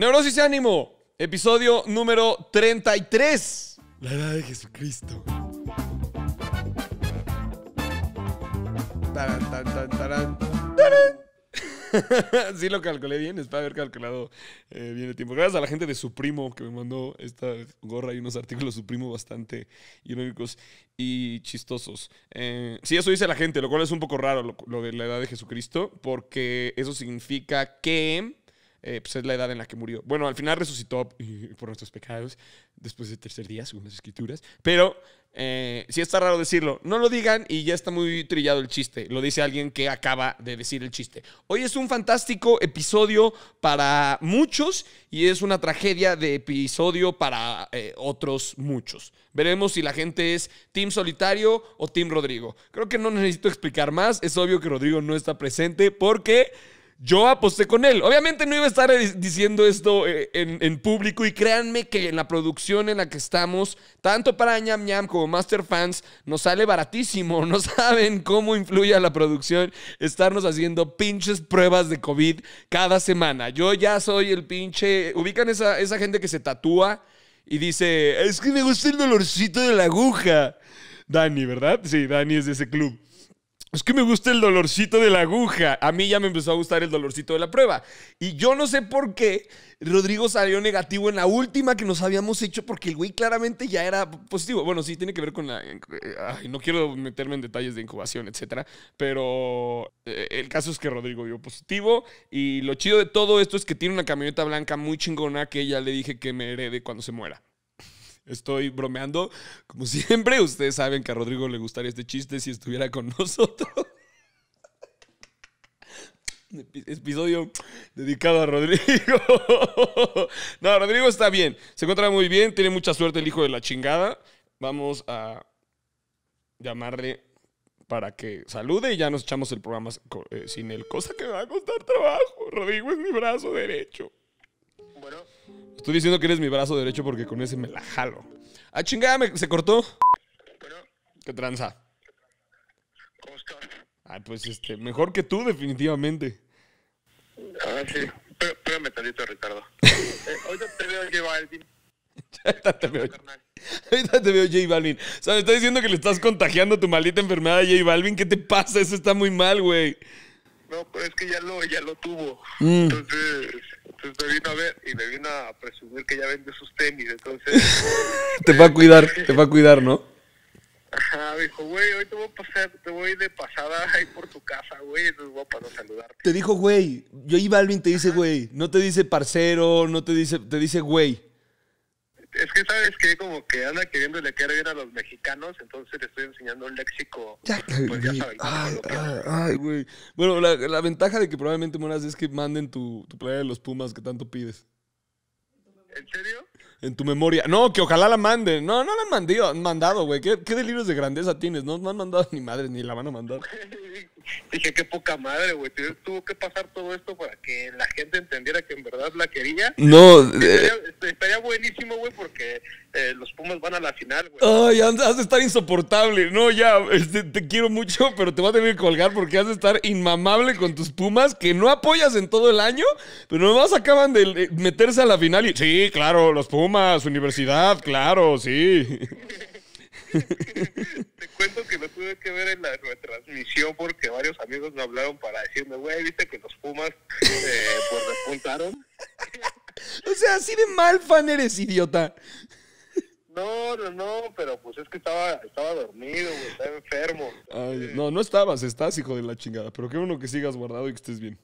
Neurosis y Ánimo, episodio número 33. La edad de Jesucristo. sí lo calculé bien, es para haber calculado eh, bien el tiempo. Gracias a la gente de su primo que me mandó esta gorra y unos artículos Su de primo bastante irónicos y chistosos. Eh, sí, eso dice la gente, lo cual es un poco raro, lo de la edad de Jesucristo, porque eso significa que eh, pues es la edad en la que murió. Bueno, al final resucitó por nuestros pecados después del tercer día, según las escrituras. Pero eh, si está raro decirlo. No lo digan y ya está muy trillado el chiste. Lo dice alguien que acaba de decir el chiste. Hoy es un fantástico episodio para muchos y es una tragedia de episodio para eh, otros muchos. Veremos si la gente es Team Solitario o Team Rodrigo. Creo que no necesito explicar más. Es obvio que Rodrigo no está presente porque yo aposté con él. Obviamente no iba a estar diciendo esto eh, en, público y créanme que en la producción en la que estamos, tanto para ñam ñam como Master Fans, nos sale baratísimo. No saben cómo influye a la producción estarnos haciendo pinches pruebas de COVID cada semana. Yo ya soy el pinche... Ubican esa, esa gente que se tatúa y dice, es que me gusta el dolorcito de la aguja. Dani, ¿verdad? Sí, Dani es de ese club es que me gusta el dolorcito de la aguja. A mí ya me empezó a gustar el dolorcito de la prueba. Y yo no sé por qué Rodrigo salió negativo en la última que nos habíamos hecho porque el güey claramente ya era positivo. Bueno, sí, tiene que ver con la... Eh, ay, no quiero meterme en detalles de incubación, etcétera. Pero eh, el caso es que Rodrigo vio positivo. Y lo chido de todo esto es que tiene una camioneta blanca muy chingona que ya le dije que me herede cuando se muera. Estoy bromeando. Como siempre, ustedes saben que a Rodrigo le gustaría este chiste si estuviera con nosotros. Episodio dedicado a Rodrigo. No, Rodrigo está bien. Se encuentra muy bien. Tiene mucha suerte el hijo de la chingada. Vamos a llamarle para que salude y ya nos echamos el programa eh, sin él. Cosa que me va a costar trabajo. Rodrigo es mi brazo derecho. Bueno. Estoy diciendo que eres mi brazo derecho porque con ese me la jalo. Ah, chingada, se cortó. ¿Qué tranza? ¿Cómo estás? Ah, pues este, mejor que tú, definitivamente. Ah, sí. Pero, espérame tantito, Ricardo. eh, ahorita te veo J Balvin. ahorita te veo. Ahorita te veo J Balvin. O sea, me está diciendo que le estás contagiando tu maldita enfermedad a J Balvin. ¿Qué te pasa? Eso está muy mal, güey. No, pero pues es que ya lo, ya lo tuvo. Mm. Entonces entonces me vino a ver y me vino a presumir que ya vende sus tenis, entonces... te va a eh, cuidar, te va a cuidar, ¿no? Ajá, me dijo, güey, hoy te voy a pasar, te voy de pasada ahí por tu casa, güey, entonces voy a pasar a saludarte. Te dijo, güey, yo iba y te dice, güey, no te dice parcero, no te dice, te dice, güey es que sabes que como que anda queriendo le quiero bien a los mexicanos, entonces le estoy enseñando un léxico. Pues, ay, ay, güey. Bueno, la, ventaja de que probablemente mueras es que manden tu, tu playa de los Pumas que tanto pides. ¿En serio? En tu memoria. No, que ojalá la manden. No, no la han mandado, han mandado güey. ¿Qué, ¿Qué, delirios de grandeza tienes? No, no han mandado ni madre ni la van a mandar. dije, qué poca madre, güey. Tuvo que pasar todo esto para que la gente entendiera que en verdad la quería. No, estaría, eh, este, buenísimo, güey, porque eh, los Pumas van a la final, güey. Ay, has de estar insoportable. No, ya, este, te quiero mucho, pero te va a tener que colgar porque has de estar inmamable con tus Pumas que no apoyas en todo el año, pero nomás acaban de eh, meterse a la final y sí, claro, los Pumas, universidad, claro, sí. Te cuento que lo tuve que ver en la retransmisión porque varios amigos me hablaron para decirme, güey, viste que los Pumas eh, pues respuntaron. o sea, así de mal fan eres, idiota. No, no, no, pero pues es que estaba, estaba dormido, estaba enfermo. Eh, no, no estabas, estás, hijo de la chingada. Pero qué bueno que sigas guardado y que estés bien.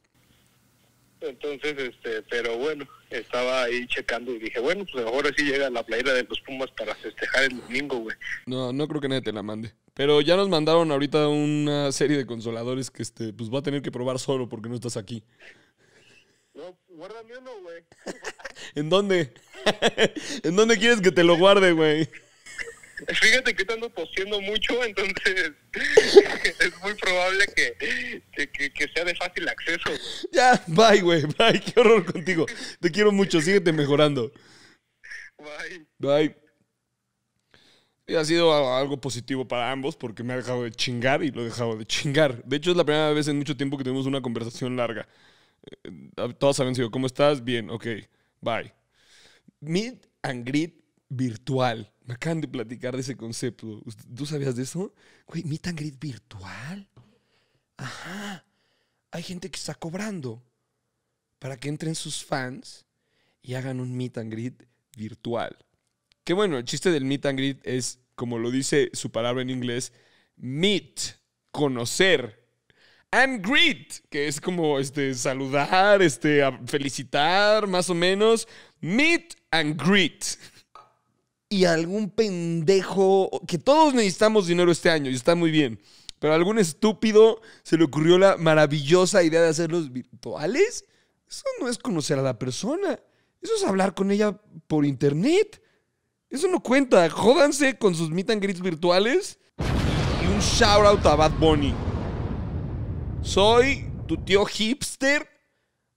Entonces, este, pero bueno, estaba ahí checando y dije, bueno, pues ahora sí llega la playera de tus Pumas para festejar el domingo, güey. No, no creo que nadie te la mande. Pero ya nos mandaron ahorita una serie de consoladores que este, pues va a tener que probar solo porque no estás aquí. No, guárdame uno, güey. ¿En dónde? ¿En dónde quieres que te lo guarde, güey? Fíjate que ando posiendo mucho, entonces es muy probable que, sea de fácil acceso. Ya, bye, güey, bye, qué horror contigo. Te quiero mucho, síguete mejorando. Bye. Bye. ha sido algo positivo para ambos porque me ha dejado de chingar y lo he dejado de chingar. De hecho, es la primera vez en mucho tiempo que tenemos una conversación larga. Eh, eh, todos saben, sido ¿cómo estás? Bien, ok, bye. Meet and greet virtual. Me acaban de platicar de ese concepto. ¿Tú sabías de eso? Güey, meet and greet virtual. Ajá. Hay gente que está cobrando para que entren sus fans y hagan un meet and greet virtual. Qué bueno, el chiste del meet and greet es, como lo dice su palabra en inglés, meet, conocer. And greet, que es como este, saludar, este, felicitar, más o menos. Meet and greet y algún pendejo, que todos necesitamos dinero este año y está muy bien, pero algún estúpido se le ocurrió la maravillosa idea de hacerlos virtuales. Eso no es conocer a la persona, eso es hablar con ella por internet. Eso no cuenta, jódanse con sus meet and greets virtuales y un shout out a Bad Bunny. Soy tu tío hipster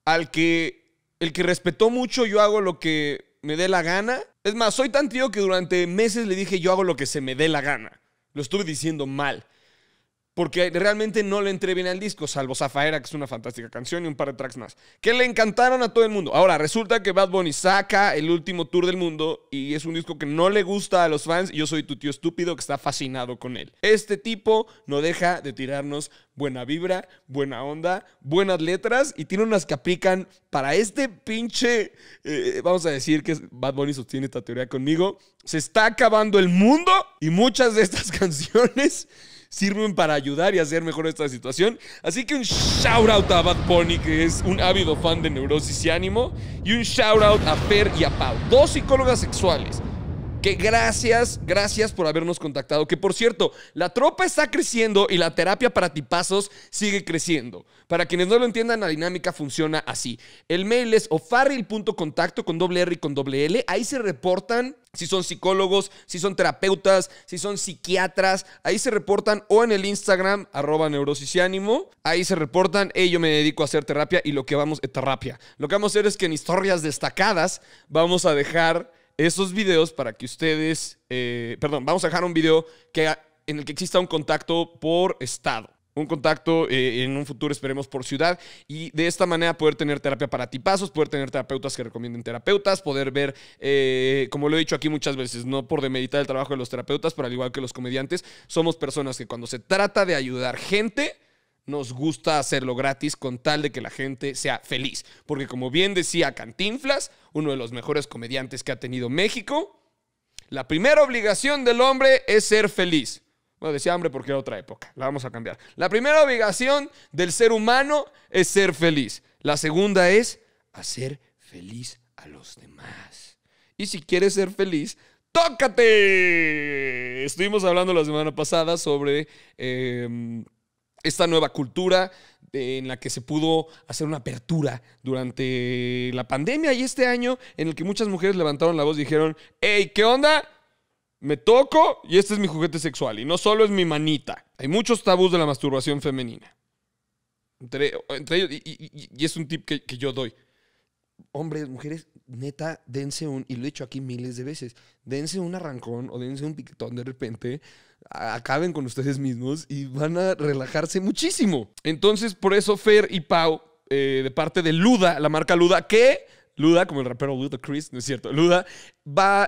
al que el que respetó mucho, yo hago lo que me dé la gana es más, soy tan tío que durante meses le dije yo hago lo que se me dé la gana. Lo estuve diciendo mal porque realmente no le entré bien al disco, salvo Zafaera, que es una fantástica canción, y un par de tracks más, que le encantaron a todo el mundo. Ahora, resulta que Bad Bunny saca el último tour del mundo y es un disco que no le gusta a los fans, y yo soy tu tío estúpido que está fascinado con él. Este tipo no deja de tirarnos buena vibra, buena onda, buenas letras y tiene unas que aplican para este pinche, eh, vamos a decir que Bad Bunny sostiene esta teoría conmigo, se está acabando el mundo y muchas de estas canciones sirven para ayudar y hacer mejor esta situación. Así que un shout out a Bad Pony que es un ávido fan de neurosis y ánimo, y un shout out a Per y a Pau, dos psicólogas sexuales que gracias, gracias por habernos contactado. Que por cierto, la tropa está creciendo y la terapia para tipazos sigue creciendo. Para quienes no lo entiendan, la dinámica funciona así. El mail es ofarril.contacto con doble R y con doble L. Ahí se reportan si son psicólogos, si son terapeutas, si son psiquiatras, ahí se reportan o en el Instagram, arroba Neurosis y Ánimo. ahí se reportan, hey, yo me dedico a hacer terapia y lo que vamos, eh, terapia, lo que vamos a hacer es que en historias destacadas vamos a dejar esos videos para que ustedes, eh, perdón, vamos a dejar un video que, en el que exista un contacto por estado un contacto eh, en un futuro, esperemos, por ciudad. Y de esta manera poder tener terapia para tipazos, poder tener terapeutas que recomienden terapeutas, poder ver, eh, como lo he dicho aquí muchas veces, no por demeditar el trabajo de los terapeutas, pero al igual que los comediantes, somos personas que cuando se trata de ayudar gente, nos gusta hacerlo gratis con tal de que la gente sea feliz. Porque como bien decía Cantinflas, uno de los mejores comediantes que ha tenido México, la primera obligación del hombre es ser feliz. Bueno, decía hambre porque era otra época, la vamos a cambiar. La primera obligación del ser humano es ser feliz. La segunda es hacer feliz a los demás. Y si quieres ser feliz, tócate. Estuvimos hablando la semana pasada sobre... Em, esta nueva cultura en la que se pudo hacer una apertura durante la pandemia y este año en el que muchas mujeres levantaron la voz y dijeron, hey, ¿qué onda? Me toco y este es mi juguete sexual y no solo es mi manita. Hay muchos tabús de la masturbación femenina. Entre, entre ellos, y, es un tip que, yo doy. Hombres, mujeres, neta, dense un, y lo he hecho aquí miles de veces, dense un arrancón o dense un piquetón de repente acaben con ustedes mismos y van a relajarse muchísimo. Entonces, por eso Fer y Pau, eh, de parte de Luda, la marca Luda, que... Luda, como el rapero Luda Chris, no es cierto. Luda,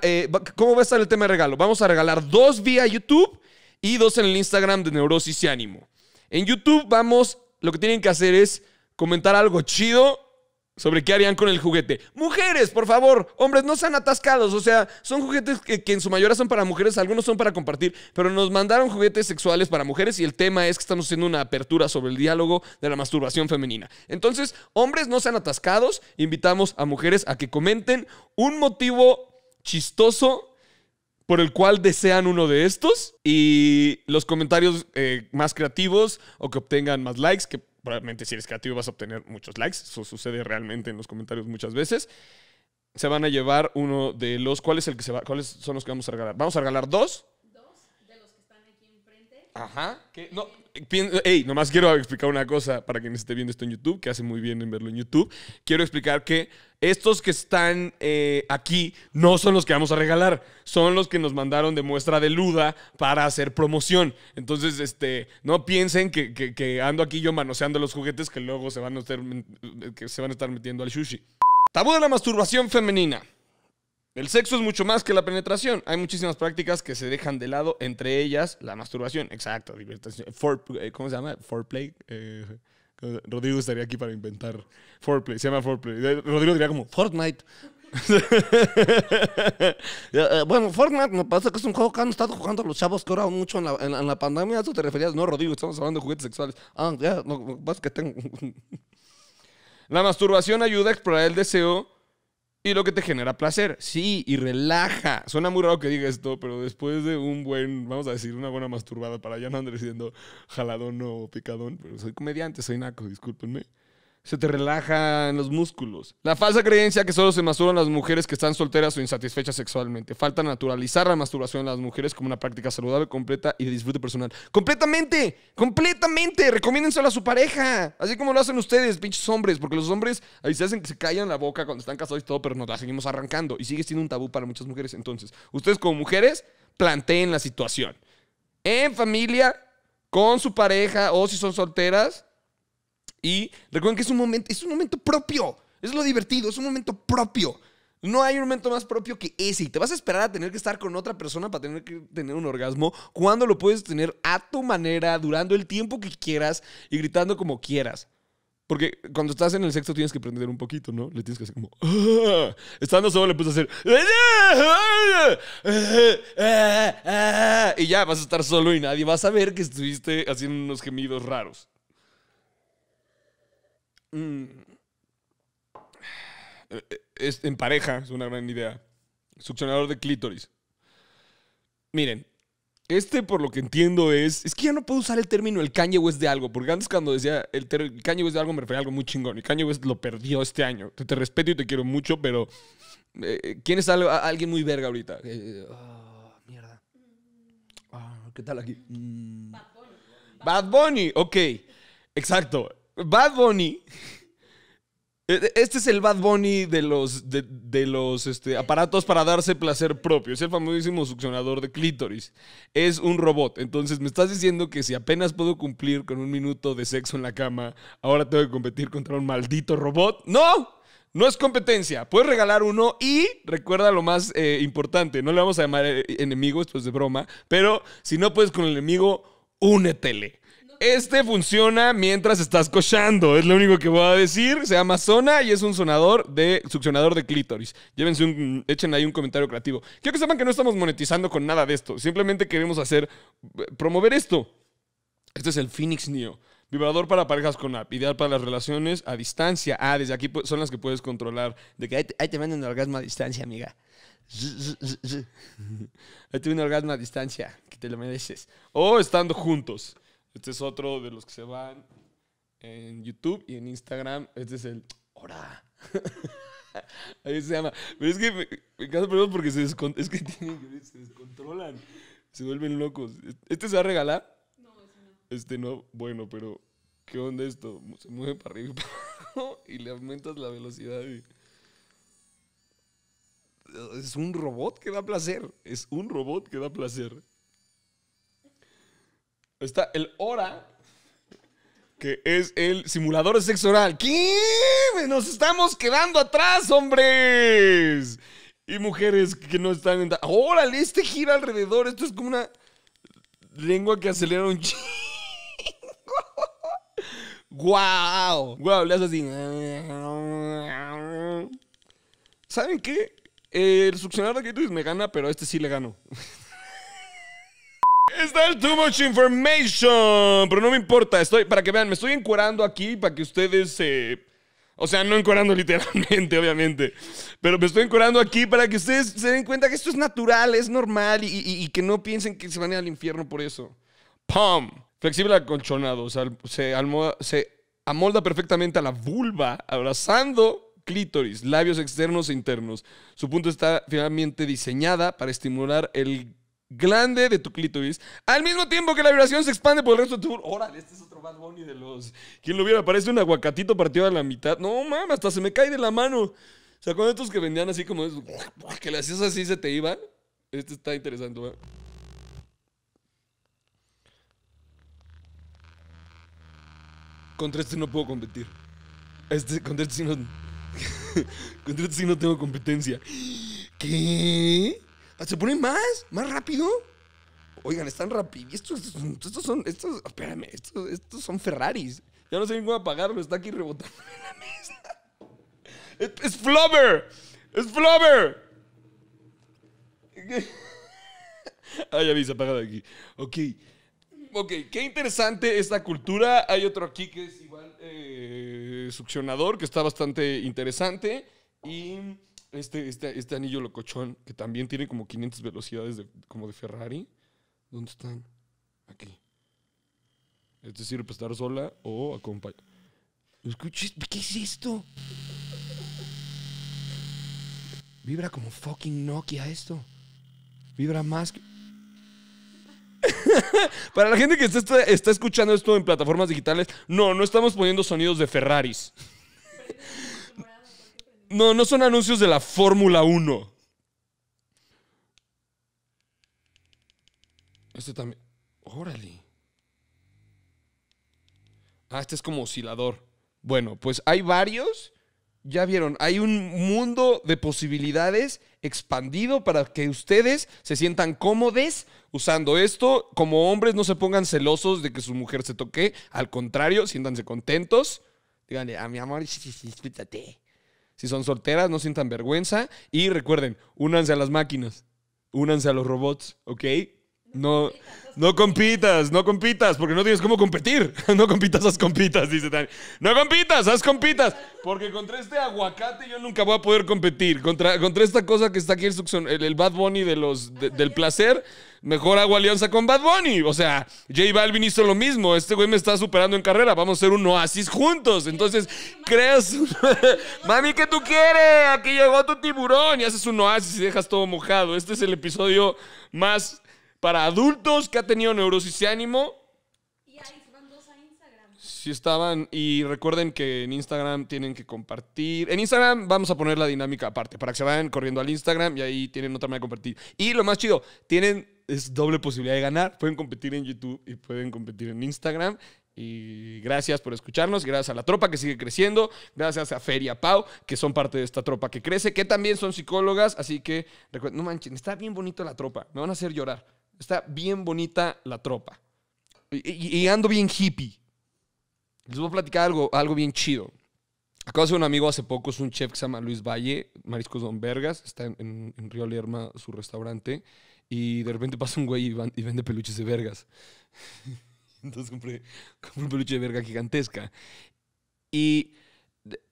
eh, va, ¿cómo va a estar el tema de regalo? Vamos a regalar dos vía YouTube y dos en el Instagram de Neurosis y Ánimo. En YouTube vamos, lo que tienen que hacer es comentar algo chido sobre qué harían con el juguete. Mujeres, por favor, hombres, no sean atascados. O sea, son juguetes que, en su mayoría son para mujeres, algunos son para compartir, pero nos mandaron juguetes sexuales para mujeres y el tema es que estamos haciendo una apertura sobre el diálogo de la masturbación femenina. Entonces, hombres, no sean atascados. Invitamos a mujeres a que comenten un motivo chistoso por el cual desean uno de estos y los comentarios eh, más creativos o que obtengan más likes, probablemente si eres creativo vas a obtener muchos likes, eso sucede realmente en los comentarios muchas veces. Se van a llevar uno de los, ¿cuál es el que se va? ¿Cuáles son los que vamos a regalar? Vamos a regalar dos Ajá. Que, no, hey, nomás quiero explicar una cosa para quien esté viendo esto en YouTube, que hace muy bien en verlo en YouTube. Quiero explicar que estos que están eh, aquí no son los que vamos a regalar, son los que nos mandaron de muestra de Luda para hacer promoción. Entonces, este, no piensen que, que ando aquí yo manoseando los juguetes que luego se van a, estar, que se van a estar metiendo al sushi. Tabú de la masturbación femenina. El sexo es mucho más que la penetración. Hay muchísimas prácticas que se dejan de lado, entre ellas la masturbación. Exacto, diversión. Eh, ¿Cómo se llama? Foreplay. Eh, eh, Rodrigo estaría aquí para inventar foreplay. Se llama foreplay. Rodrigo diría como Fortnite. bueno, Fortnite me pasa que es un juego que han estado jugando los chavos que ahora mucho en la, pandemia. ¿A eso te referías? No, Rodrigo, estamos hablando de juguetes sexuales. Ah, ya, no, pasa que tengo. la masturbación ayuda a explorar el deseo y lo que te genera placer. Sí, y relaja. Suena muy raro que diga esto, pero después de un buen, vamos a decir, una buena masturbada para ya no andar siendo jaladón o picadón, pero soy comediante, soy naco, discúlpenme se te relajan los músculos. La falsa creencia que solo se masturan las mujeres que están solteras o insatisfechas sexualmente. Falta naturalizar la masturbación en las mujeres como una práctica saludable, completa y de disfrute personal. ¡Completamente! ¡Completamente! Recomiéndenselo a su pareja. Así como lo hacen ustedes, pinches hombres. Porque los hombres ahí se hacen que se callan la boca cuando están casados y todo, pero nos la seguimos arrancando. Y sigue siendo un tabú para muchas mujeres. Entonces, ustedes como mujeres, planteen la situación. En familia, con su pareja o si son solteras, y recuerden que es un momento, es un momento propio. Es lo divertido, es un momento propio. No hay un momento más propio que ese. Y te vas a esperar a tener que estar con otra persona para tener que tener un orgasmo cuando lo puedes tener a tu manera, durando el tiempo que quieras y gritando como quieras. Porque cuando estás en el sexo tienes que prender un poquito, ¿no? Le tienes que hacer como. Estando solo le puedes hacer. Y ya vas a estar solo y nadie va a saber que estuviste haciendo unos gemidos raros. Mm. Eh, eh, es en pareja, es una gran idea. Succionador de clítoris. Miren, este por lo que entiendo es. Es que ya no puedo usar el término el Kanye de algo, porque antes cuando decía el, el de algo me refería a algo muy chingón. Y Kanye lo perdió este año. Te, respeto y te quiero mucho, pero. Eh, ¿Quién es alguien muy verga ahorita? Ah, mierda. Ah, ¿Qué tal aquí? Mm. Bad Bunny. Bad Bunny, ok. Exacto. Bad Bunny. E, e, este es el Bad Bunny de los, de, los este, aparatos para darse placer propio. Es el famosísimo succionador de clítoris. Es un robot. Entonces, me estás diciendo que si apenas puedo cumplir con un minuto de sexo en la cama, ahora tengo que competir contra un maldito robot. ¡No! No es competencia. Puedes regalar uno y recuerda lo más eh, importante. No le vamos a llamar eh, enemigo, esto es de broma. Pero si no puedes con el enemigo, únetele. Este funciona mientras estás cochando, es lo único que voy a decir. Se llama Zona y es un sonador de succionador de clítoris. Llévense un, echen ahí un comentario creativo. Quiero que sepan que no estamos monetizando con nada de esto, simplemente queremos hacer, eh, promover esto. Este es el Phoenix Neo. Vibrador para parejas con app, ideal para las relaciones a distancia. Ah, desde aquí son las que puedes controlar. De que ahí te, mando un orgasmo a distancia, amiga. Ahí te un orgasmo a distancia, que te lo mereces. O estando juntos. Este es otro de los que se van en YouTube y en Instagram. Este es el Hora. Ahí se llama. Pero es que me, me encanta porque se, es que tienen, se descontrolan. Se vuelven locos. ¿Este se va a regalar? No, ese no. Este no. Bueno, pero ¿qué onda esto? Se mueve para arriba y y le aumentas la velocidad. Es un robot que da placer. Es un robot que da placer. Está el Hora, que es el simulador de sexo oral. ¿Qué? Pues nos estamos quedando atrás, hombres. Y mujeres que no están... En... Órale, este gira alrededor. Esto es como una lengua que acelera un chingo. ¡Guau! ¡Guau! Le haces así. ¿Saben qué? El succionador de Gatorade pues, me gana, pero este sí le gano too much information? Pero no me importa, estoy, para que vean, me estoy encuerando aquí para que ustedes se... Eh, o sea, no encuadrando literalmente, obviamente. Pero me estoy encuerando aquí para que ustedes se den cuenta que esto es natural, es normal y, que no piensen que se van a ir al infierno por eso. ¡Pum! Flexible acolchonado. O se, amolda perfectamente a la vulva, abrazando clítoris, labios externos e internos. Su punto está finalmente diseñada para estimular el Grande de tu clítoris, al mismo tiempo que la vibración se expande por el resto de tu... Órale, este es otro Bad Bunny de los... ¿Quién lo hubiera? Parece un aguacatito partido a la mitad. No, mames, hasta se me cae de la mano. O sea, con estos que vendían así como... Eso, que le hacías así se te iban. Este está interesante, ¿verdad? Contra este no puedo competir. Este, contra este sí no... contra este sí no tengo competencia. ¿Qué? ¿Se ponen más? ¿Más rápido? Oigan, están rápidos. Estos, estos, estos, son. Estos, espérame, estos, son Ferraris. Ya no sé cómo apagarlo. Está aquí rebotando en la mesa. Es, es Es Flubber. ah, ya vi, se de aquí. Ok. Ok, qué interesante esta cultura. Hay otro aquí que es igual eh, succionador, que está bastante interesante. Y. Este, este, este, anillo locochón, que también tiene como 500 velocidades como de Ferrari. ¿Dónde están? Aquí. es sirve para estar sola o acompañada. ¿Qué es esto? Vibra como fucking Nokia esto. Vibra más que... Para la gente que está, está, escuchando esto en plataformas digitales, no, no estamos poniendo sonidos de Ferraris. No, no son anuncios de la Fórmula 1. Este también. Órale. Ah, este es como oscilador. Bueno, pues hay varios. Ya vieron, hay un mundo de posibilidades expandido para que ustedes se sientan cómodes usando esto. Como hombres, no se pongan celosos de que su mujer se toque. Al contrario, siéntanse contentos. Díganle, a mi amor, sí, disfrútate. Si son solteras, no sientan vergüenza. Y recuerden, únanse a las máquinas, únanse a los robots, ¿ok? No, no compitas, no compitas, porque no tienes cómo competir. No compitas, haz compitas, dice Dani. No compitas, haz compitas, porque contra este aguacate yo nunca voy a poder competir. Contra, contra esta cosa que está aquí, el, el, Bad Bunny de los, del placer, mejor hago alianza con Bad Bunny. O sea, J Balvin hizo lo mismo. Este güey me está superando en carrera. Vamos a ser un oasis juntos. Entonces, creas. Mami, ¿qué tú quieres? Aquí llegó tu tiburón y haces un oasis y dejas todo mojado. Este es el episodio más para adultos que ha tenido neurosis y ánimo. Y ahí van dos a Instagram. Sí estaban. Y recuerden que en Instagram tienen que compartir. En Instagram vamos a poner la dinámica aparte para que se vayan corriendo al Instagram y ahí tienen otra manera de compartir. Y lo más chido, tienen es doble posibilidad de ganar. Pueden competir en YouTube y pueden competir en Instagram. Y gracias por escucharnos, gracias a la tropa que sigue creciendo, gracias a Feria Pau, que son parte de esta tropa que crece, que también son psicólogas, así que recuerden. no manchen, está bien bonito la tropa, me van a hacer llorar. Está bien bonita la tropa. Y, ando bien hippie. Les voy a platicar algo, algo bien chido. Acabo de ser un amigo hace poco, es un chef que se llama Luis Valle, Mariscos Don Vergas, está en, Río Lerma, su restaurante, y de repente pasa un güey y, vende peluches de vergas. Entonces compré, un peluche de verga gigantesca. Y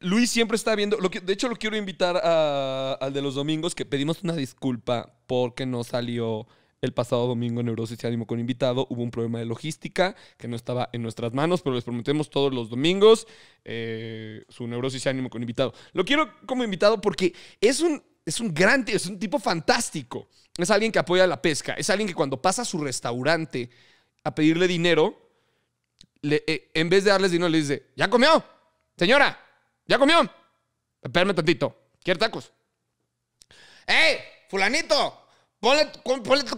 Luis siempre está viendo, lo que, de hecho lo quiero invitar al de los domingos, que pedimos una disculpa porque no salió el pasado domingo Neurosis y Ánimo con invitado hubo un problema de logística que no estaba en nuestras manos, pero les prometemos todos los domingos eh, su Neurosis y Ánimo con invitado. Lo quiero como invitado porque es un, es un gran tío, es un tipo fantástico. Es alguien que apoya la pesca, es alguien que cuando pasa a su restaurante a pedirle dinero, le, eh, en vez de darles dinero le dice, ya comió, señora, ya comió. Espérame tantito, ¿quiere tacos? ¡Ey, eh, fulanito! Ponle,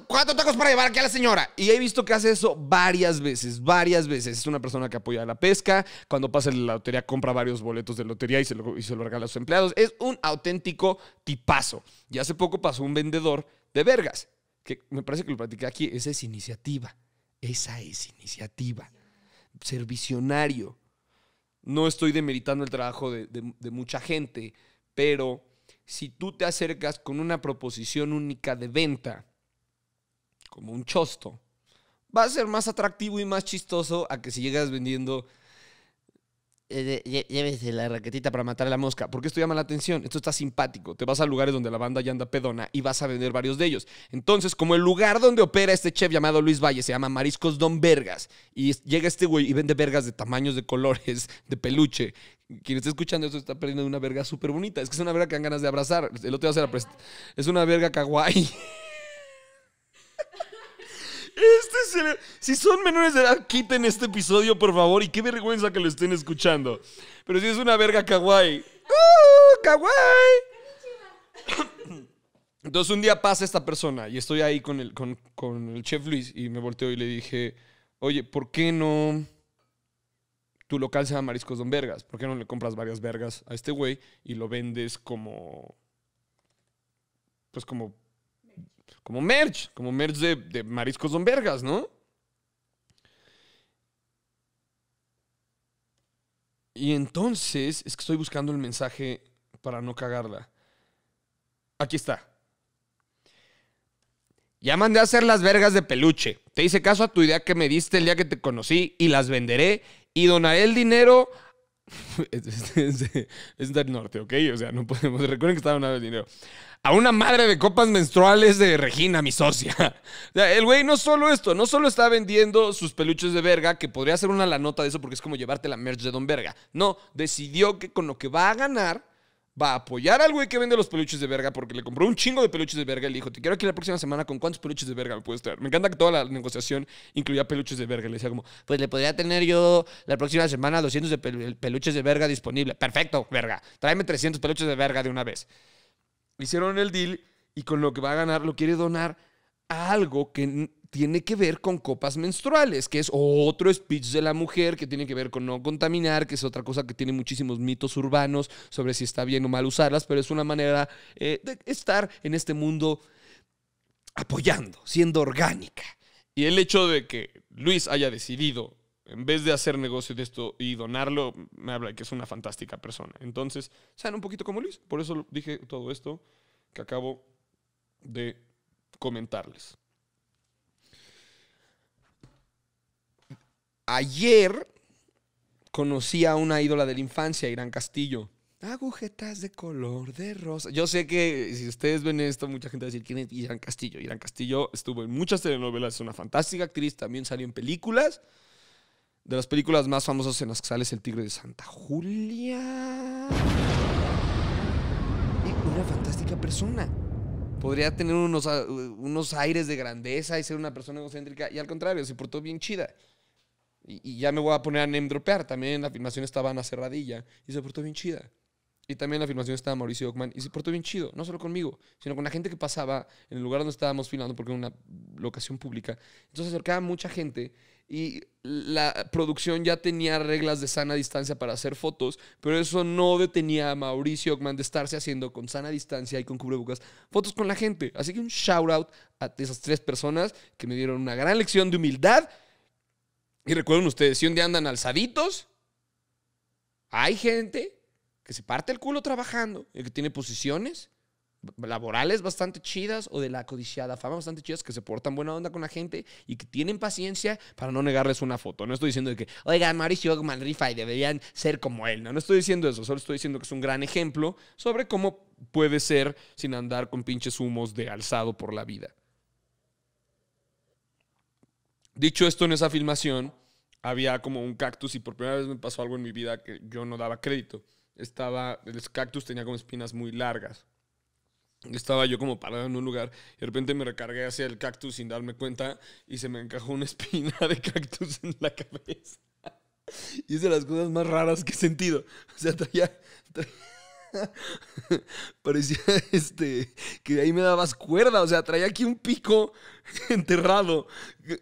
cuatro tacos para llevar aquí a la señora. Y he visto que hace eso varias veces, varias veces. Es una persona que apoya la pesca. Cuando pasa en la lotería, compra varios boletos de lotería y se, lo, regala a sus empleados. Es un auténtico tipazo. Y hace poco pasó un vendedor de vergas, que me parece que lo platicé aquí. Esa es iniciativa. Esa es iniciativa. Ser visionario. No estoy demeritando el trabajo de, de mucha gente, pero si tú te acercas con una proposición única de venta, como un chosto, va a ser más atractivo y más chistoso a que si llegas vendiendo eh, llévese la raquetita para matar a la mosca, porque esto llama la atención, esto está simpático, te vas a lugares donde la banda ya anda pedona y vas a vender varios de ellos. Entonces, como el lugar donde opera este chef llamado Luis Valle se llama Mariscos Don Vergas, y llega este güey y vende vergas de tamaños, de colores, de peluche, quien está escuchando esto está perdiendo una verga súper bonita, es que es una verga que dan ganas de abrazar, el otro es una verga kawaii. Este es Si son menores de edad, quiten este episodio, por favor. Y qué vergüenza que lo estén escuchando. Pero si es una verga kawaii. ¡Uh, kawaii! Entonces un día pasa esta persona y estoy ahí con el, con, con el chef Luis y me volteo y le dije, oye, ¿por qué no tu local se llama Mariscos Don Vergas? ¿Por qué no le compras varias vergas a este güey y lo vendes como... Pues como como merch, como merch de, mariscos don vergas, ¿no? Y entonces es que estoy buscando el mensaje para no cagarla. Aquí está. Ya mandé a hacer las vergas de peluche. Te hice caso a tu idea que me diste el día que te conocí y las venderé y donaré el dinero es, del norte, ¿ok? O sea, no podemos. Recuerden que estaba hablando de dinero. A una madre de copas menstruales de Regina, mi socia. O sea, el güey no solo esto, no solo está vendiendo sus peluches de verga, que podría ser una la nota de eso porque es como llevarte la merch de Don Verga. No, decidió que con lo que va a ganar va a apoyar al güey que vende los peluches de verga porque le compró un chingo de peluches de verga y le dijo, te quiero aquí la próxima semana con cuántos peluches de verga me puedes traer. Me encanta que toda la negociación incluía peluches de verga. le decía como, pues le podría tener yo la próxima semana 200 de peluches de verga disponible. Perfecto, verga. Tráeme 300 peluches de verga de una vez. Hicieron el deal y con lo que va a ganar lo quiere donar a algo que tiene que ver con copas menstruales, que es otro speech de la mujer, que tiene que ver con no contaminar, que es otra cosa que tiene muchísimos mitos urbanos sobre si está bien o mal usarlas, pero es una manera eh, de estar en este mundo apoyando, siendo orgánica. Y el hecho de que Luis haya decidido, en vez de hacer negocio de esto y donarlo, me habla de que es una fantástica persona. Entonces, sean un poquito como Luis. Por eso dije todo esto que acabo de comentarles. Ayer conocí a una ídola de la infancia, Irán Castillo. Agujetas de color de rosa. Yo sé que si ustedes ven esto, mucha gente va a decir, ¿quién es Irán Castillo? Irán Castillo estuvo en muchas telenovelas, es una fantástica actriz, también salió en películas. De las películas más famosas en las que sale es El Tigre de Santa Julia. Y una fantástica persona. Podría tener unos, unos aires de grandeza y ser una persona egocéntrica. Y al contrario, se portó bien chida. Y, ya me voy a poner a name También la filmación estaba en la Cerradilla y se portó bien chida. Y también la filmación estaba Mauricio Ockman y se portó bien chido, no solo conmigo, sino con la gente que pasaba en el lugar donde estábamos filmando, porque era una locación pública. Entonces acercaba mucha gente y la producción ya tenía reglas de sana distancia para hacer fotos, pero eso no detenía a Mauricio Ockman de estarse haciendo con sana distancia y con cubrebocas fotos con la gente. Así que un shout out a esas tres personas que me dieron una gran lección de humildad y recuerden ustedes, si un día andan alzaditos, hay gente que se parte el culo trabajando y que tiene posiciones laborales bastante chidas o de la codiciada fama bastante chidas que se portan buena onda con la gente y que tienen paciencia para no negarles una foto. No estoy diciendo que, oigan, Mauricio Malrifa y deberían ser como él. No, no estoy diciendo eso, solo estoy diciendo que es un gran ejemplo sobre cómo puede ser sin andar con pinches humos de alzado por la vida. Dicho esto, en esa filmación había como un cactus y por primera vez me pasó algo en mi vida que yo no daba crédito. Estaba, el cactus tenía como espinas muy largas. Estaba yo como parado en un lugar y de repente me recargué hacia el cactus sin darme cuenta y se me encajó una espina de cactus en la cabeza. Y es de las cosas más raras que he sentido. O sea, parecía este que ahí me dabas cuerda, o sea, traía aquí un pico enterrado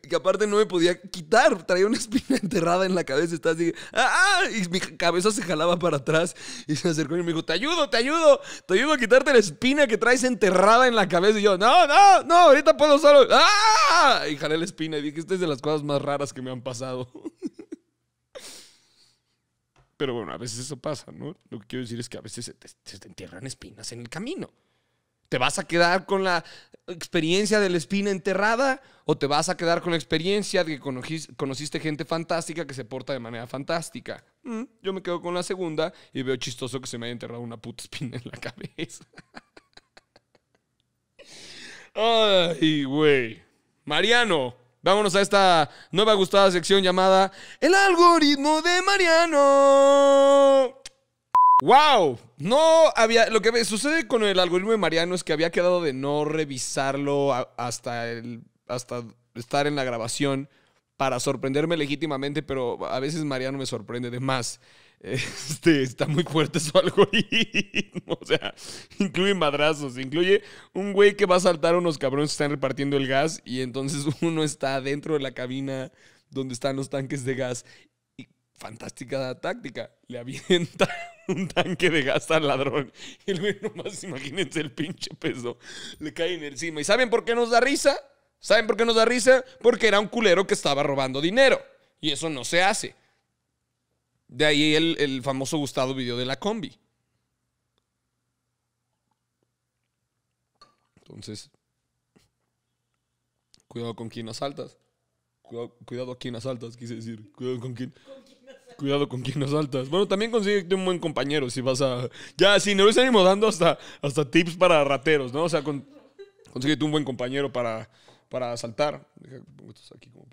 que, aparte no me podía quitar, traía una espina enterrada en la cabeza, estás así, ah, ¡ah! y mi cabeza se jalaba para atrás y se acercó y me dijo, "Te ayudo, te ayudo, te ayudo a quitarte la espina que traes enterrada en la cabeza." Y yo, "No, no, no, ahorita puedo solo." ¡Ah! Y jalé la espina y dije, "Esta es de las cosas más raras que me han pasado." Pero bueno, a veces eso pasa, ¿no? Lo que quiero decir es que a veces se te, entierran espinas en el camino. ¿Te vas a quedar con la experiencia de la espina enterrada o te vas a quedar con la experiencia de que conociste, gente fantástica que se porta de manera fantástica? Mm, yo me quedo con la segunda y veo chistoso que se me haya enterrado una puta espina en la cabeza. Ay, güey. Mariano, Vámonos a esta nueva gustada sección llamada El algoritmo de Mariano. ¡Wow! No había. Lo que sucede con el algoritmo de Mariano es que había quedado de no revisarlo hasta, el, hasta estar en la grabación para sorprenderme legítimamente, pero a veces Mariano me sorprende de más. Este, está muy fuerte su algoritmo. O sea, incluye madrazos, incluye un güey que va a saltar a unos cabrones que están repartiendo el gas y entonces uno está dentro de la cabina donde están los tanques de gas. Y fantástica táctica. Le avienta un tanque de gas al ladrón. Y el güey nomás, imagínense el pinche peso. Le cae en encima. ¿Y saben por qué nos da risa? ¿Saben por qué nos da risa? Porque era un culero que estaba robando dinero. Y eso no se hace. De ahí el, famoso gustado video de la combi. Entonces, cuidado con quien asaltas. Cuidado, a quién asaltas, quise decir. Cuidado con quién. cuidado con quién asaltas. Bueno, también consíguete un buen compañero si vas a. Ya, si no les animo dando hasta, hasta tips para rateros, ¿no? O sea, con, consíguete un buen compañero para, para saltar. como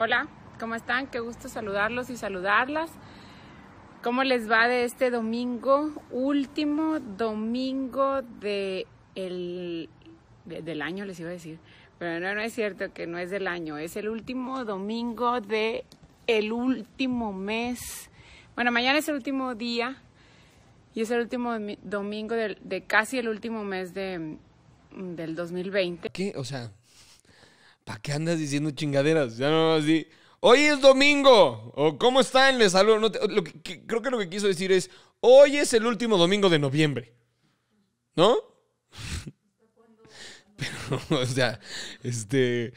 Hola, ¿cómo están? Qué gusto saludarlos y saludarlas. ¿Cómo les va de este domingo? Último domingo de el, del año, les iba a decir. Pero no, no es cierto que no es del año. Es el último domingo de el último mes. Bueno, mañana es el último día y es el último domingo de, de casi el último mes de, del 2020. ¿Qué? O sea, ¿Para qué andas diciendo chingaderas? Ya no, así. Hoy es domingo. O ¿cómo están? Les saludo. No creo que lo que quiso decir es, hoy es el último domingo de noviembre. ¿No? Pero, o sea, este,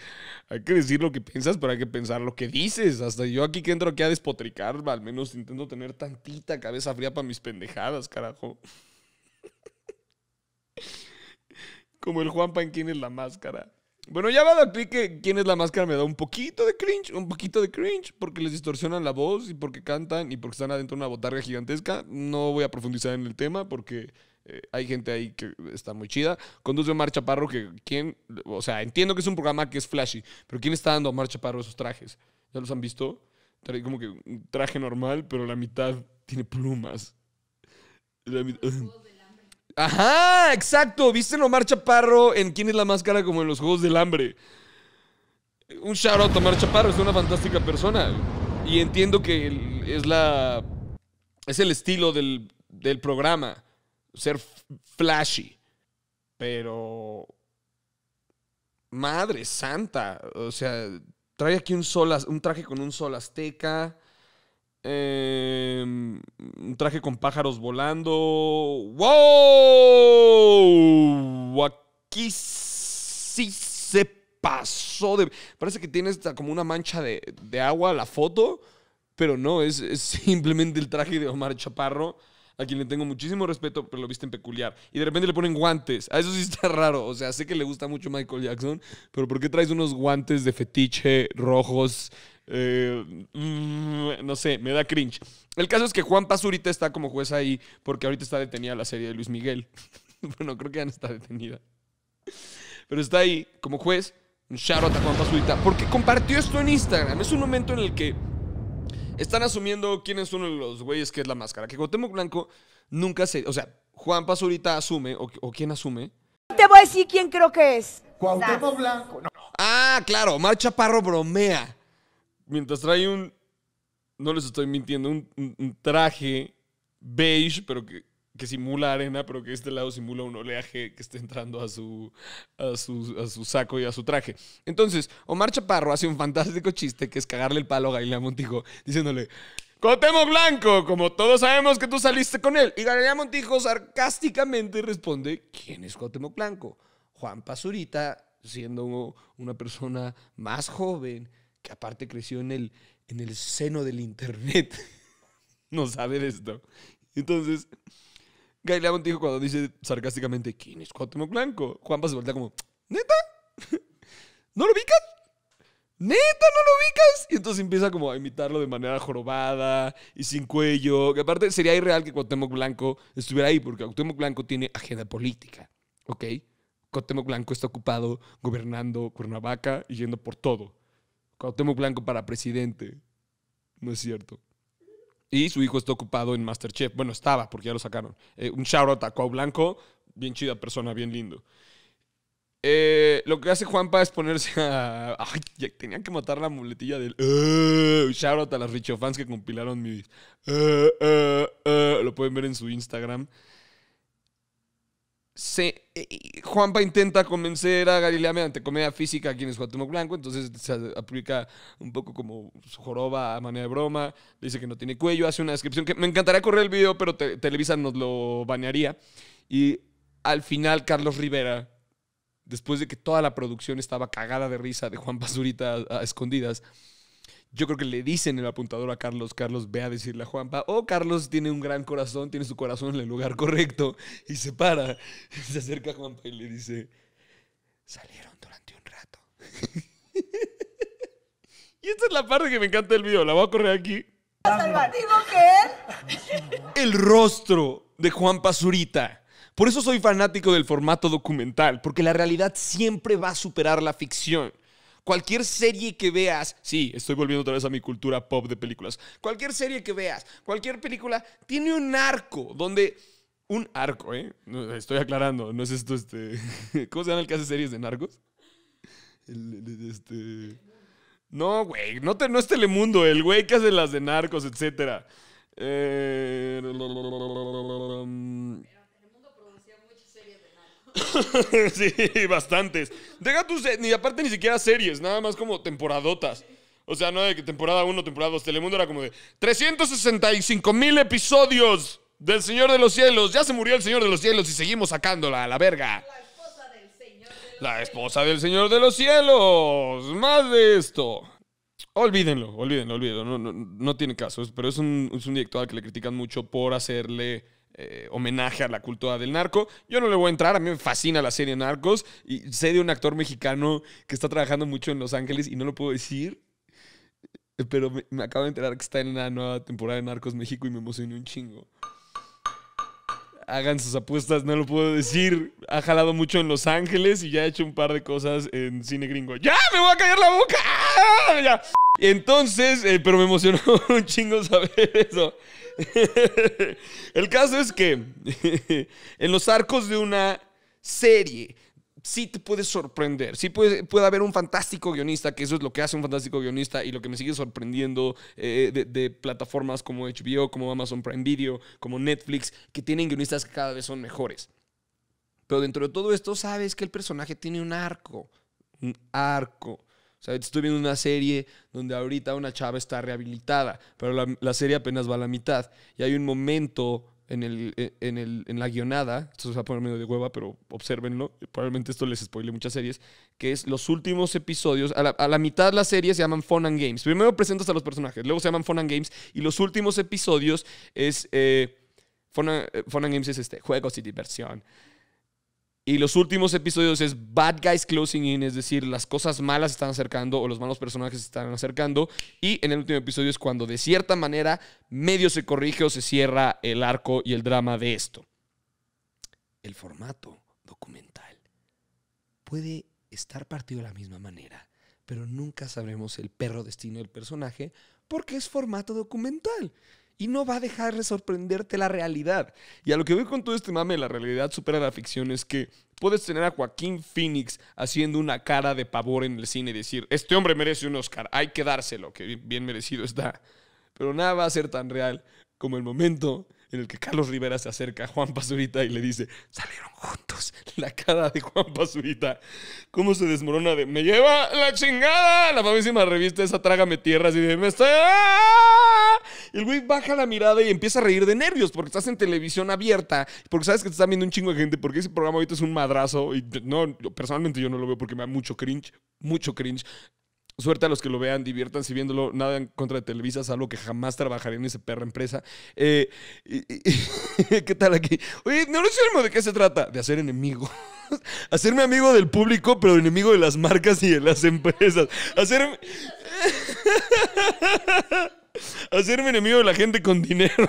hay que decir lo que piensas, pero hay que pensar lo que dices. Hasta yo aquí que entro aquí a despotricar, al menos intento tener tantita cabeza fría para mis pendejadas, carajo. Como el Juan Panquín es la máscara. Bueno, ya va a clic quién es la máscara me da un poquito de cringe, un poquito de cringe, porque les distorsionan la voz y porque cantan y porque están adentro de una botarga gigantesca. No voy a profundizar en el tema porque eh, hay gente ahí que está muy chida. Conduce marcha Chaparro, que quién, o sea, entiendo que es un programa que es flashy, pero ¿quién está dando a Omar Chaparro esos trajes? ¿Ya los han visto? como que un traje normal, pero la mitad tiene plumas. La mitad. Ajá, exacto. ¿Viste Omar Chaparro en quién es la máscara como en los Juegos del Hambre? Un shout a Omar Chaparro, es una fantástica persona. Y entiendo que es la. Es el estilo del, programa. Ser flashy. Pero. Madre santa. O sea, trae aquí un, sol, un traje con un sol azteca. Em, un traje con pájaros volando. ¡Wow! Aquí sí se pasó de... Parece que tiene como una mancha de, agua la foto, pero no, es simplemente el traje de Omar Chaparro a quien le tengo muchísimo respeto, pero lo viste en peculiar. Y de repente le ponen guantes. A eso sí está raro. O sea, sé que le gusta mucho Michael Jackson, pero ¿por qué traes unos guantes de fetiche rojos? Eh, no sé, me da cringe. El caso es que Juan Pazurita está como juez ahí porque ahorita está detenida la serie de Luis Miguel. bueno, creo que ya no está detenida. Pero está ahí como juez. Un shout a Juan Pazurita porque compartió esto en Instagram. Es un momento en el que están asumiendo quién es uno de los güeyes que es la máscara. Que Cuauhtémoc Blanco nunca se... O sea, Juan ahorita asume, o, quién asume. Te voy a decir quién creo que es. Cuauhtémoc Blanco. Ah, claro, Marcha Chaparro bromea. Mientras trae un... No les estoy mintiendo, un traje beige, pero que que simula arena, pero que este lado simula un oleaje que está entrando a su, a su, saco y a su traje. Entonces, Omar Chaparro hace un fantástico chiste que es cagarle el palo a Galilea Montijo, diciéndole, Cotemo Blanco, como todos sabemos que tú saliste con él. Y Galilea Montijo sarcásticamente responde, ¿quién es Cotemo Blanco? Juan Pazurita, siendo una persona más joven, que aparte creció en el, en el seno del Internet. no sabe de esto. Entonces, Guy Lamont dijo cuando dice sarcásticamente, ¿quién es Cuauhtémoc Blanco? Juanpa se voltea como, ¿neta? ¿No lo ubicas? ¿Neta no lo ubicas? Y entonces empieza como a imitarlo de manera jorobada y sin cuello. Que aparte sería irreal que Cuauhtémoc Blanco estuviera ahí, porque Cuauhtémoc Blanco tiene agenda política, ¿ok? Cuauhtémoc Blanco está ocupado gobernando Cuernavaca y yendo por todo. Cuauhtémoc Blanco para presidente. No es cierto. Y su hijo está ocupado en Masterchef. Bueno, estaba, porque ya lo sacaron. Eh, un shout out a Cuau Blanco. Bien chida persona, bien lindo. Eh, lo que hace Juanpa es ponerse a. tenían que matar la muletilla del. Uh, eh, shout out a las Richofans que compilaron mi. lo pueden ver en su Instagram. Eh, Juanpa intenta convencer a Galilea mediante comedia física quien es Guatemoc Blanco, entonces se aplica un poco como su joroba a manera de broma, dice que no tiene cuello, hace una descripción que me encantaría correr el video, pero Televisa nos lo banearía. Y al final Carlos Rivera, después de que toda la producción estaba cagada de risa de Juanpa Zurita a escondidas, yo creo que le dicen el apuntador a Carlos, Carlos ve a decirle a Juanpa, oh, Carlos tiene un gran corazón, tiene su corazón en el lugar correcto, y se para, se acerca a Juanpa y le dice, salieron durante un rato. y esta es la parte que me encanta del video, la voy a correr aquí. que El rostro de Juanpa Zurita. Por eso soy fanático del formato documental, porque la realidad siempre va a superar la ficción. Cualquier serie que veas, sí, estoy volviendo otra vez a mi cultura pop de películas. Cualquier serie que veas, cualquier película, tiene un arco donde. Un arco, ¿eh? Estoy aclarando, no es esto, este. ¿Cómo se llama el que hace series de narcos? este. No, güey, no, te, no es Telemundo, el güey que hace las de narcos, etc. Eh. sí, bastantes. Deja tus. Ni aparte ni siquiera series, nada más como temporadotas. O sea, no de que temporada 1, temporada 2. Telemundo era como de 365 mil episodios del Señor de los Cielos. Ya se murió el Señor de los Cielos y seguimos sacándola a la verga. La esposa del Señor de los Cielos. Más de esto. Olvídenlo, olvídenlo, olvídenlo. No, no, tiene caso, pero es un, es un director que le critican mucho por hacerle eh, homenaje a la cultura del narco. Yo no le voy a entrar, a mí me fascina la serie Narcos y sé de un actor mexicano que está trabajando mucho en Los Ángeles y no lo puedo decir, pero me, acabo de enterar que está en la nueva temporada de Narcos México y me emocioné un chingo hagan sus apuestas, no lo puedo decir. Ha jalado mucho en Los Ángeles y ya ha hecho un par de cosas en cine gringo. ¡Ya! ¡Me voy a caer la boca! ¡Ah! Y Entonces, eh, pero me emocionó un chingo saber eso. El caso es que en los arcos de una serie sí te puede sorprender. Sí puede, puede haber un fantástico guionista, que eso es lo que hace un fantástico guionista y lo que me sigue sorprendiendo eh, de, plataformas como HBO, como Amazon Prime Video, como Netflix, que tienen guionistas que cada vez son mejores. Pero dentro de todo esto sabes que el personaje tiene un arco, un arco. O sea, estoy viendo una serie donde ahorita una chava está rehabilitada, pero la, la serie apenas va a la mitad. Y hay un momento e, en, la guionada, esto se va a poner medio de hueva, pero observenlo, probablemente esto les spoile muchas series, que es los últimos episodios, a la, mitad de la serie se llaman Fun and Games. Primero presentas a los personajes, luego se llaman Fun and Games, y los últimos episodios es... Eh, Fun eh, Fun and Games es este, juegos y diversión. Y los últimos episodios es Bad Guys Closing In, es decir, las cosas malas se están acercando o los malos personajes se están acercando. Y en el último episodio es cuando de cierta manera medio se corrige o se cierra el arco y el drama de esto. El formato documental puede estar partido de la misma manera, pero nunca sabremos el perro destino del personaje porque es formato documental y no va a dejar de sorprenderte la realidad. Y a lo que voy con todo este mame la realidad supera la ficción es que puedes tener a Joaquín Phoenix haciendo una cara de pavor en el cine y decir, este hombre merece un Oscar, hay que dárselo, que bien merecido está. Pero nada va a ser tan real como el momento en el que Carlos Rivera se acerca a Juan Pazurita y le dice, salieron juntos. La cara de Juan Pazurita, cómo se desmorona de, me lleva la chingada. La famosísima revista esa trágame tierras y me está... Ah". el güey baja la mirada y empieza a reír de nervios porque estás en televisión abierta, porque sabes que te están viendo un chingo de gente, porque ese programa ahorita es un madrazo. Y no, personalmente yo no lo veo porque me da mucho cringe, mucho cringe. Suerte a los que lo vean, diviertan si viéndolo. Nada en contra de Televisa, salvo que jamás trabajaré en esa perra empresa. Eh, ¿Qué tal aquí? Oye, no lo de qué se trata. De hacer enemigo Hacerme amigo del público, pero enemigo de las marcas y de las empresas. Hacerme. Hacerme enemigo de la gente con dinero.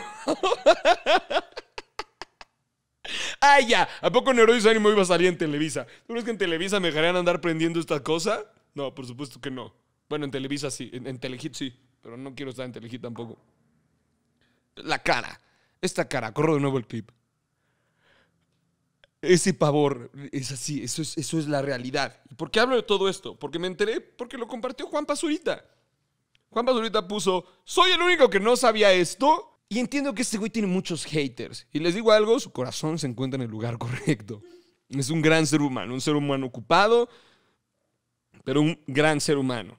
¡Ah, ya! ¿A poco Neurosis Ánimo iba a salir en Televisa? ¿Tú crees que en Televisa me dejarían andar prendiendo esta cosa? No, por supuesto que no. Bueno, en Televisa sí, en, Telegit sí, pero no quiero estar en Telegit tampoco. La cara. Esta cara, corro de nuevo el clip. Ese pavor, es así, eso es, eso es la realidad. por qué hablo de todo esto? Porque me enteré, porque lo compartió Juan Pazurita. Juan Pazurita puso, soy el único que no sabía esto. Y entiendo que este güey tiene muchos haters. Y les digo algo, su corazón se encuentra en el lugar correcto. Es un gran ser humano, un ser humano ocupado, pero un gran ser humano.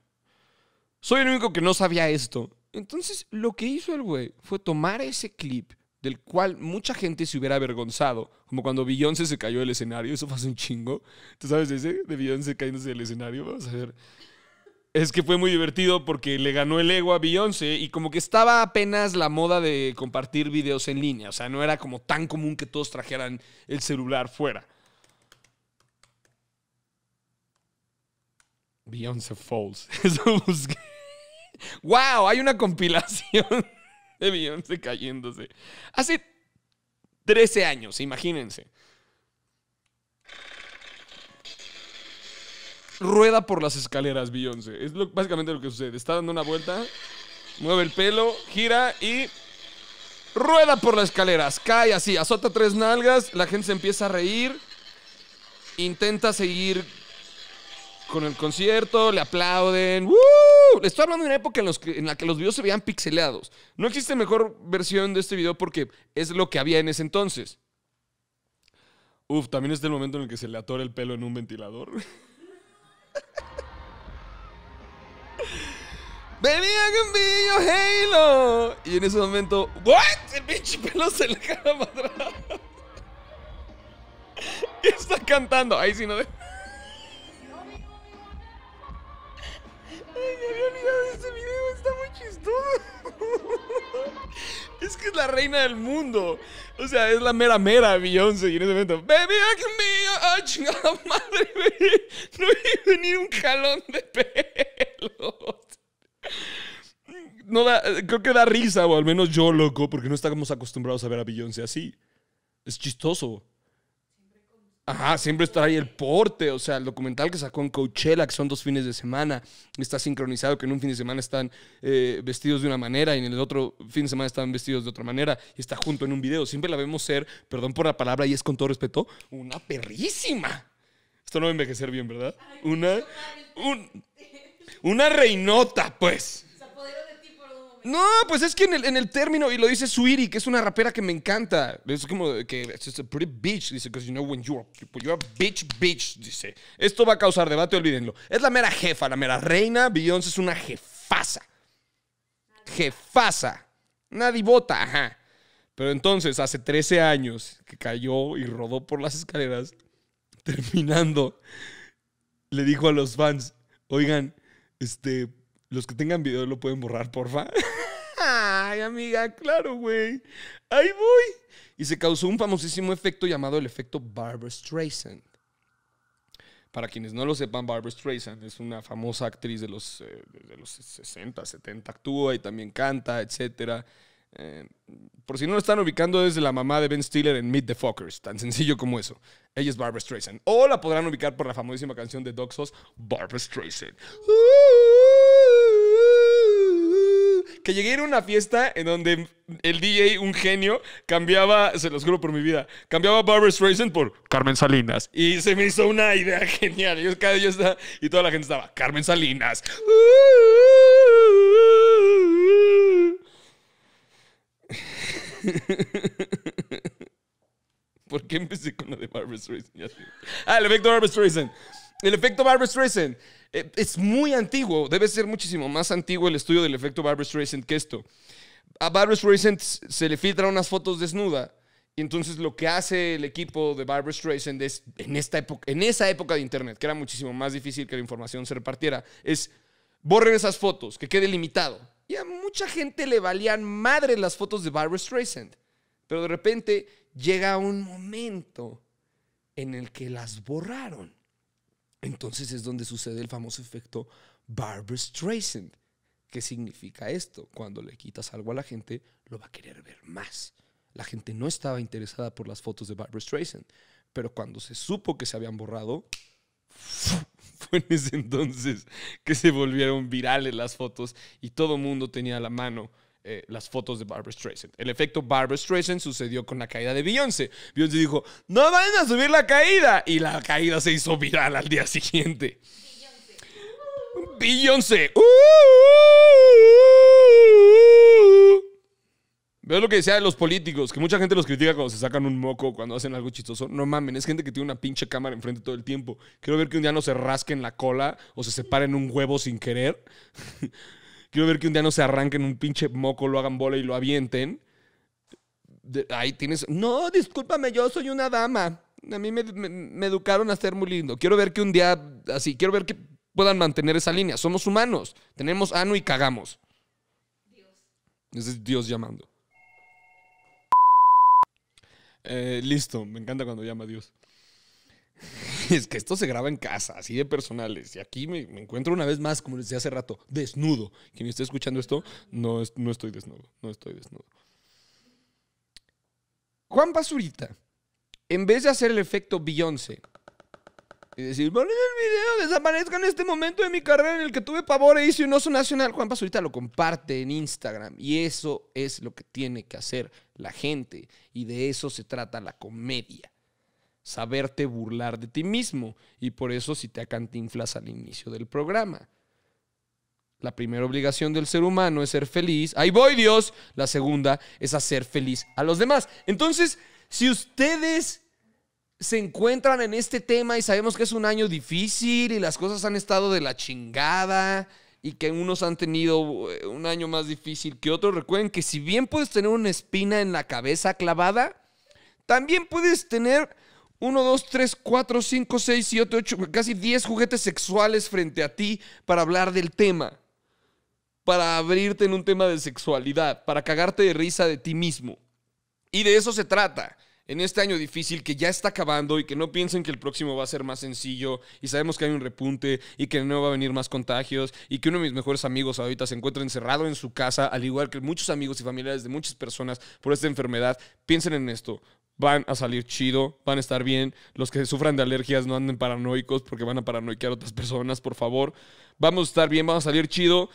Soy el único que no sabía esto. Entonces, lo que hizo el güey fue tomar ese clip del cual mucha gente se hubiera avergonzado, como cuando Beyoncé se cayó del escenario, eso fue un chingo. ¿Tú sabes ese? De Beyoncé cayéndose del escenario, vamos a ver. Es que fue muy divertido porque le ganó el ego a Beyoncé y como que estaba apenas la moda de compartir videos en línea, o sea, no era como tan común que todos trajeran el celular fuera. Beyoncé Falls. ¡Wow! Hay una compilación de Beyoncé cayéndose. Hace 13 años, imagínense. Rueda por las escaleras Beyoncé. Es básicamente lo que sucede. Está dando una vuelta, mueve el pelo, gira y rueda por las escaleras. Cae así, azota tres nalgas, la gente se empieza a reír. Intenta seguir con el concierto, le aplauden. ¡Woo! Estoy hablando de una época en, la que los videos se veían pixelados. No existe mejor versión de este video porque es lo que había en ese entonces. Uf, también es el momento en el que se le atora el pelo en un ventilador. Venía Gambillo Halo. Y en ese momento, ¿what? El pinche pelo se le cae para atrás. ¿Qué está cantando. Ahí sí no deja. Es que es la reina del mundo. O sea, es la mera mera Beyoncé. Y en ese momento, baby, I can be ah, madre, No vi ni un jalón de pelos. No eh, creo que da risa, o al menos yo, loco, porque no estamos acostumbrados a ver a Beyoncé así. Es chistoso. Ajá, siempre está ahí el porte, o sea, el documental que sacó en Coachella, que son dos fines de semana, está sincronizado, que en un fin de semana están eh, vestidos de una manera y en el otro fin de semana están vestidos de otra manera, y está junto en un video. Siempre la vemos ser, perdón por la palabra, y es con todo respeto, una perrísima. Esto no va a envejecer bien, ¿verdad? Una, un, una reinota, pues. No, pues es que en el, término, y lo dice Suiri, que es una rapera que me encanta. Es como que es a pretty bitch, dice, because you know when you're, a bitch, bitch, dice. Esto va a causar debate, olvídenlo. Es la mera jefa, la mera reina. Beyoncé es una jefasa. Jefasa. Nadie vota, ajá. Pero entonces, hace 13 años que cayó y rodó por las escaleras, terminando, le dijo a los fans, oigan, este, los que tengan video lo pueden borrar, porfa. Ay, amiga, claro, güey. Ahí voy. Y se causó un famosísimo efecto llamado el efecto Barbara Streisand. Para quienes no lo sepan, Barbara Streisand es una famosa actriz de los, eh, los 60, 70, actúa y también canta, etc. Eh, por si no lo están ubicando, es la mamá de Ben Stiller en Meet the Fuckers, tan sencillo como eso. Ella es Barbara Streisand. O la podrán ubicar por la famosísima canción de Doxos, Barbara Streisand que llegué a ir a una fiesta en donde el DJ, un genio, cambiaba, se los juro por mi vida, cambiaba Barbara Streisand por Carmen Salinas. Y se me hizo una idea genial. y toda la gente estaba, Carmen Salinas. ¿Por qué empecé con lo de Barbara Streisand? Ah, el efecto Barbara Streisand. El efecto Barbara Streisand. Eh, es muy antiguo, debe ser muchísimo más antiguo el estudio del efecto Barbra Streisand que esto. A Barbra Streisand se le filtran unas fotos desnuda y entonces lo que hace el equipo de Barbra Streisand es, en, esta época, en esa época de internet, que era muchísimo más difícil que la información se repartiera, es borren esas fotos, que quede limitado. Y a mucha gente le valían madre las fotos de Barbra Streisand. Pero de repente llega un momento en el que las borraron. Entonces es donde sucede el famoso efecto Barbara Streisand. ¿Qué significa esto? Cuando le quitas algo a la gente, lo va a querer ver más. La gente no estaba interesada por las fotos de Barbara Streisand, pero cuando se supo que se habían borrado, fue en ese entonces que se volvieron virales las fotos y todo el mundo tenía la mano eh, las fotos de Barbara Streisand. El efecto Barbara Streisand sucedió con la caída de Beyoncé. Beyoncé dijo, no vayan a subir la caída. Y la caída se hizo viral al día siguiente. Beyoncé. Uh, uh, uh. Veo lo que decía de los políticos, que mucha gente los critica cuando se sacan un moco, cuando hacen algo chistoso. No mamen, es gente que tiene una pinche cámara enfrente todo el tiempo. Quiero ver que un día no se rasquen la cola o se separen un huevo sin querer. Quiero ver que un día no se arranquen un pinche moco, lo hagan bola y lo avienten. ahí tienes. No, discúlpame, yo soy una dama. A mí me, educaron a ser muy lindo. Quiero ver que un día así, quiero ver que puedan mantener esa línea. Somos humanos. Tenemos ano y cagamos. Dios. Ese es Dios llamando. Eh, listo, me encanta cuando llama Dios. es que esto se graba en casa, así de personales. Y aquí me, encuentro una vez más, como les decía hace rato, desnudo. Quien esté escuchando esto, no, no estoy desnudo, no estoy desnudo. Juan Pasurita en vez de hacer el efecto Beyoncé y decir, bueno, el video, desaparezca en este momento de mi carrera en el que tuve pavor e hice un oso nacional, Juan Pasurita lo comparte en Instagram. Y eso es lo que tiene que hacer la gente. Y de eso se trata la comedia saberte burlar de ti mismo. Y por eso si te acantinflas al inicio del programa. La primera obligación del ser humano es ser feliz. Ahí voy Dios. La segunda es hacer feliz a los demás. Entonces, si ustedes se encuentran en este tema y sabemos que es un año difícil y las cosas han estado de la chingada y que unos han tenido eh, un año más difícil que otros, recuerden que si bien puedes tener una espina en la cabeza clavada, también puedes tener 1, 2, 3, 4, 5, 6, 7, 8, casi 10 juguetes sexuales frente a ti para hablar del tema. Para abrirte en un tema de sexualidad, para cagarte de risa de ti mismo. Y de eso se trata. En este año difícil que ya está acabando y que no piensen que el próximo va a ser más sencillo y sabemos que hay un repunte y que no va a venir más contagios y que uno de mis mejores amigos ahorita se encuentra encerrado en su casa, al igual que muchos amigos y familiares de muchas personas por esta enfermedad, piensen en esto van a salir chido, van a estar bien. Los que sufran de alergias no anden paranoicos porque van a paranoiquear a otras personas, por favor. Vamos a estar bien, vamos a salir chido.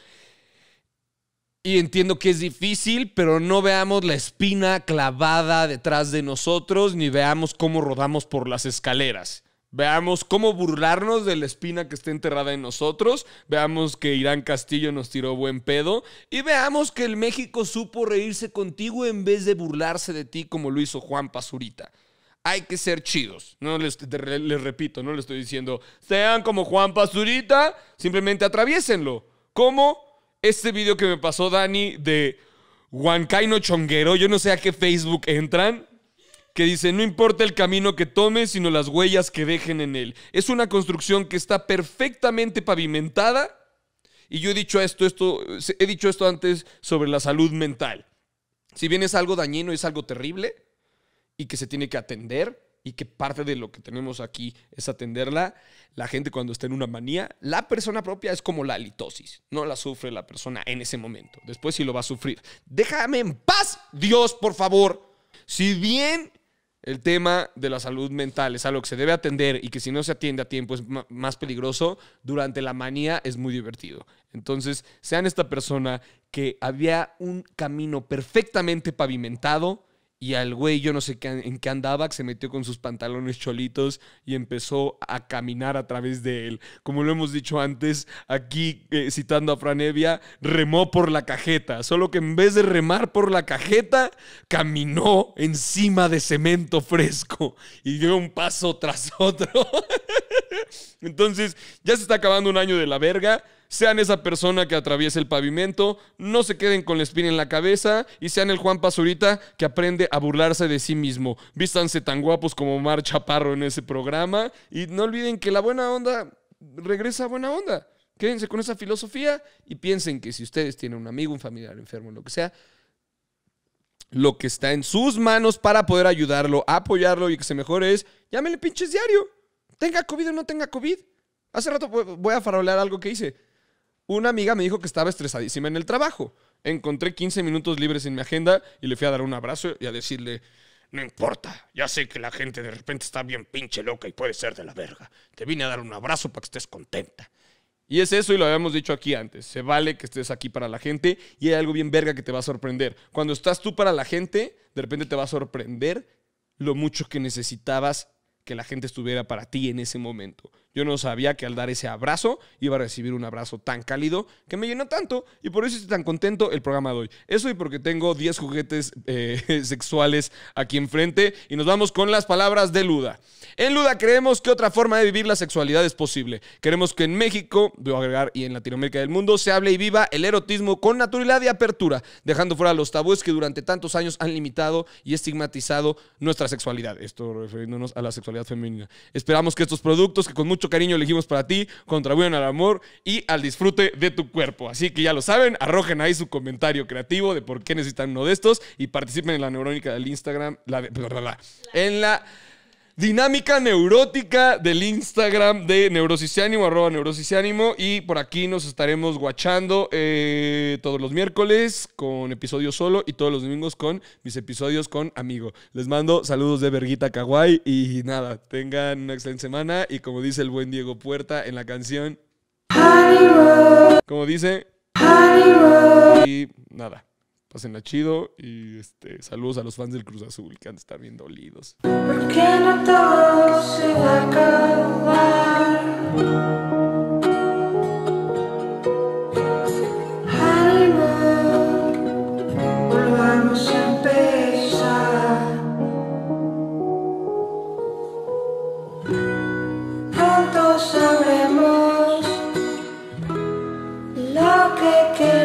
Y entiendo que es difícil, pero no veamos la espina clavada detrás de nosotros, ni veamos cómo rodamos por las escaleras. Veamos cómo burlarnos de la espina que está enterrada en nosotros. Veamos que Irán Castillo nos tiró buen pedo. Y veamos que el México supo reírse contigo en vez de burlarse de ti como lo hizo Juan Pazurita. Hay que ser chidos. No les, repito, no le estoy diciendo sean como Juan Pazurita. Simplemente atraviesenlo. Como este video que me pasó Dani de Huancaino Chonguero. Yo no sé a qué Facebook entran que dice, no importa el camino que tome, sino las huellas que dejen en él. Es una construcción que está perfectamente pavimentada. Y yo he dicho esto, esto, he dicho esto antes sobre la salud mental. Si bien es algo dañino, es algo terrible y que se tiene que atender y que parte de lo que tenemos aquí es atenderla, la gente cuando está en una manía, la persona propia es como la halitosis, no la sufre la persona en ese momento, después sí lo va a sufrir. Déjame en paz, Dios, por favor. Si bien el tema de la salud mental es algo que se debe atender y que si no se atiende a tiempo es más peligroso, durante la manía es muy divertido. Entonces, sean esta persona que había un camino perfectamente pavimentado y al güey yo no sé qué, en qué andaba, se metió con sus pantalones cholitos y empezó a caminar a través de él. Como lo hemos dicho antes, aquí eh, citando a Franevia, remó por la cajeta, solo que en vez de remar por la cajeta, caminó encima de cemento fresco y dio un paso tras otro. Entonces, ya se está acabando un año de la verga. Sean esa persona que atraviesa el pavimento, no se queden con la espina en la cabeza y sean el Juan Pazurita que aprende a burlarse de sí mismo. Vístanse tan guapos como Mar Chaparro en ese programa y no olviden que la buena onda regresa a buena onda. Quédense con esa filosofía y piensen que si ustedes tienen un amigo, un familiar enfermo, lo que sea, lo que está en sus manos para poder ayudarlo, apoyarlo y que se mejore es, llámenle pinches diario. Tenga COVID o no tenga COVID. Hace rato voy a farolear algo que hice. Una amiga me dijo que estaba estresadísima en el trabajo. Encontré 15 minutos libres en mi agenda y le fui a dar un abrazo y a decirle, no importa, ya sé que la gente de repente está bien pinche loca y puede ser de la verga. Te vine a dar un abrazo para que estés contenta. Y es eso y lo habíamos dicho aquí antes. Se vale que estés aquí para la gente y hay algo bien verga que te va a sorprender. Cuando estás tú para la gente, de repente te va a sorprender lo mucho que necesitabas que la gente estuviera para ti en ese momento. Yo no sabía que al dar ese abrazo iba a recibir un abrazo tan cálido que me llenó tanto y por eso estoy tan contento el programa de hoy. Eso y porque tengo 10 juguetes eh, sexuales aquí enfrente y nos vamos con las palabras de Luda. En Luda creemos que otra forma de vivir la sexualidad es posible. Queremos que en México, debo agregar, y en Latinoamérica del mundo se hable y viva el erotismo con naturalidad y apertura, dejando fuera los tabúes que durante tantos años han limitado y estigmatizado nuestra sexualidad. Esto refiriéndonos a la sexualidad femenina. Esperamos que estos productos que con mucho cariño elegimos para ti, contribuyen al amor y al disfrute de tu cuerpo. Así que ya lo saben, arrojen ahí su comentario creativo de por qué necesitan uno de estos y participen en la neurónica del Instagram, la de, en la dinámica neurótica del Instagram de Ánimo, arroba Y por aquí nos estaremos guachando eh, todos los miércoles con episodios solo y todos los domingos con mis episodios con amigo. Les mando saludos de Verguita Kawaii y nada, tengan una excelente semana. Y como dice el buen Diego Puerta en la canción, como dice, y nada la chido y este, saludos a los fans del Cruz Azul que han de estar bien dolidos. qué no todo se va a acabar. a sabremos lo que queremos.